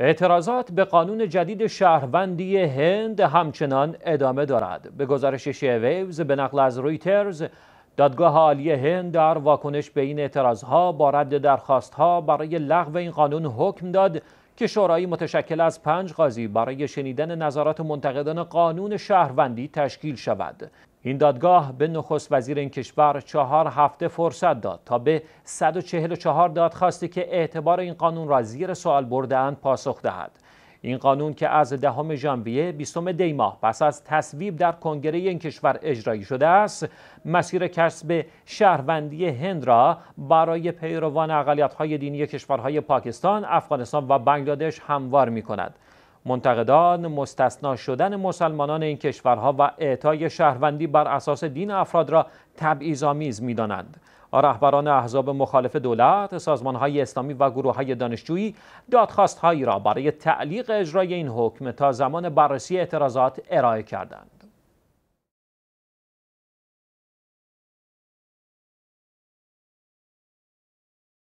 اعتراضات به قانون جدید شهروندی هند همچنان ادامه دارد. به گزارش شیویوز به نقل از رویترز، دادگاه عالی هند در واکنش به این اعتراضها با رد درخواستها برای لغو این قانون حکم داد که شورای متشکل از پنج قاضی برای شنیدن نظرات منتقدان قانون شهروندی تشکیل شود. این دادگاه به نخست وزیر این کشور چهار هفته فرصت داد تا به 144 دادخواستی که اعتبار این قانون را زیر سوال بردهاند پاسخ دهد. این قانون که از دهم ژانویه 20 دی ماه پس از تصویب در کنگره این کشور اجرایی شده است مسیر کسب شهروندی هند را برای پیروان اقلیت‌های دینی کشورهای پاکستان، افغانستان و بنگلادش هموار می منتقدان مستثنا شدن مسلمانان این کشورها و اعطای شهروندی بر اساس دین افراد را تبعیض‌آمیز می‌دانند. رهبران احزاب مخالف دولت، سازمانهای اسلامی و گروه های دانشجویی هایی را برای تعلیق اجرای این حکم تا زمان بررسی اعتراضات ارائه کردند.